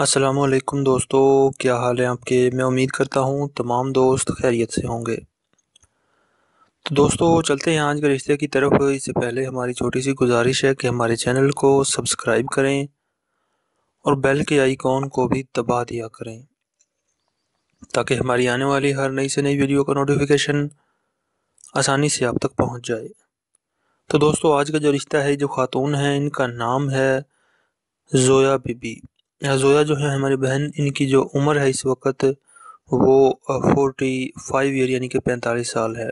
असलकम दोस्तों क्या हाल है आपके मैं उम्मीद करता हूँ तमाम दोस्त खैरियत से होंगे तो दोस्तों चलते हैं आज के रिश्ते की तरफ इससे पहले हमारी छोटी सी गुजारिश है कि हमारे चैनल को सब्सक्राइब करें और बेल के आइकॉन को भी दबा दिया करें ताकि हमारी आने वाली हर नई से नई वीडियो का नोटिफिकेशन आसानी से आप तक पहुँच जाए तो दोस्तों आज का जो रिश्ता है जो खातून है इनका नाम है जोया बीबी ज़ोया जो है हमारी बहन इनकी जो उम्र है इस वक्त वो फोर्टी फाइव ईयर यानी कि पैंतालीस साल है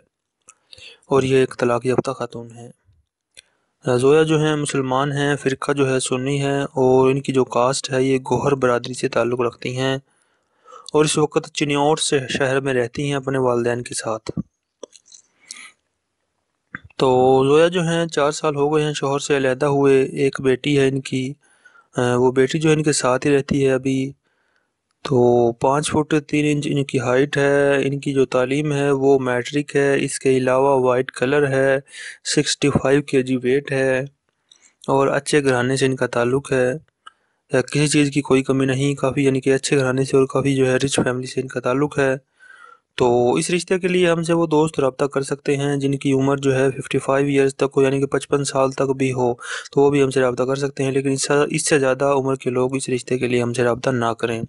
और ये एक तलाक याफ्ता खातून है ज़ोया जो है मुसलमान हैं फ़िरका जो है सुन्नी है और इनकी जो कास्ट है ये गोहर बरदरी से ताल्लुक़ रखती हैं और इस वक्त चिन्योट से शहर में रहती हैं अपने वालदेन के साथ तो जोया जो हैं चार साल हो गए हैं शोहर से अलहदा हुए एक बेटी है इनकी वो बेटी जो है इनके साथ ही रहती है अभी तो पाँच फुट तीन इंच इनकी हाइट है इनकी जो तालीम है वो मैट्रिक है इसके अलावा वाइट कलर है sixty five K G wait है और अच्छे घराने से इनका ताल्लुक़ है किसी चीज़ की कोई कमी नहीं काफ़ी यानी कि अच्छे घराने से और काफ़ी जो है रिच फैमिली से इनका ताल्लुक़ है तो इस रिश्ते के लिए हमसे वो दोस्त रबता कर सकते हैं जिनकी उम्र जो है फिफ्टी फाइव ईयर्स तक हो यानी कि पचपन साल तक भी हो तो वो भी हमसे रबता कर सकते हैं लेकिन इससे ज़्यादा उम्र के लोग इस रिश्ते के लिए हमसे रबता ना करें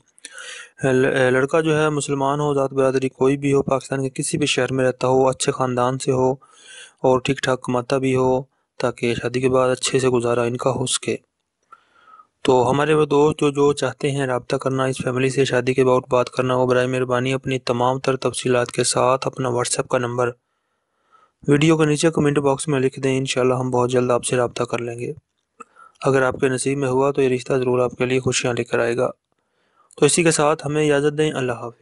लड़का जो है मुसलमान हो ज़ात बरदरी कोई भी हो पाकिस्तान के किसी भी शहर में रहता हो अच्छे ख़ानदान से हो और ठीक ठाक कमाता भी हो ताकि शादी के बाद अच्छे से गुजारा इनका हो सके तो हमारे वो दोस्त जो जो चाहते हैं रबता करना इस फैमिली से शादी के बाद बात करना हो बर मेहरबानी अपनी तमाम तर तफसीत के साथ अपना व्हाट्सएप का नंबर वीडियो के नीचे कमेंट बॉक्स में लिख दें इन हम बहुत जल्द आपसे रबता कर लेंगे अगर आपके नसीब में हुआ तो ये रिश्ता ज़रूर आपके लिए खुशियाँ लेकर आएगा तो इसी के साथ हमें इजाज़त दें अल्लाह हाफि